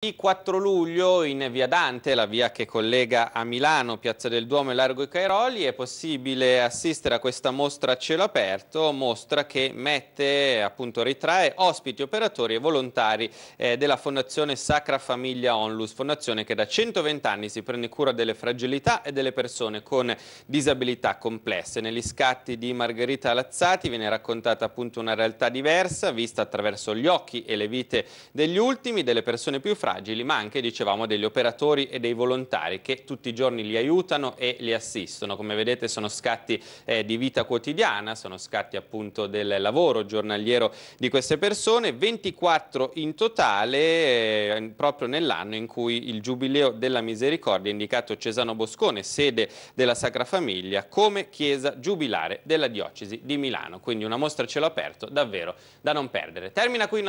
Il 4 luglio in via Dante, la via che collega a Milano, Piazza del Duomo e Largo i Cairoli, è possibile assistere a questa mostra a cielo aperto, mostra che mette, appunto ritrae ospiti, operatori e volontari eh, della Fondazione Sacra Famiglia Onlus, fondazione che da 120 anni si prende cura delle fragilità e delle persone con disabilità complesse. Negli scatti di Margherita Lazzati viene raccontata appunto una realtà diversa, vista attraverso gli occhi e le vite degli ultimi, delle persone più fragili fragili, ma anche, dicevamo, degli operatori e dei volontari che tutti i giorni li aiutano e li assistono. Come vedete sono scatti eh, di vita quotidiana, sono scatti appunto del lavoro giornaliero di queste persone, 24 in totale eh, proprio nell'anno in cui il Giubileo della Misericordia è indicato Cesano Boscone, sede della Sacra Famiglia, come chiesa giubilare della diocesi di Milano. Quindi una mostra a cielo aperto davvero da non perdere. Termina qui il nostro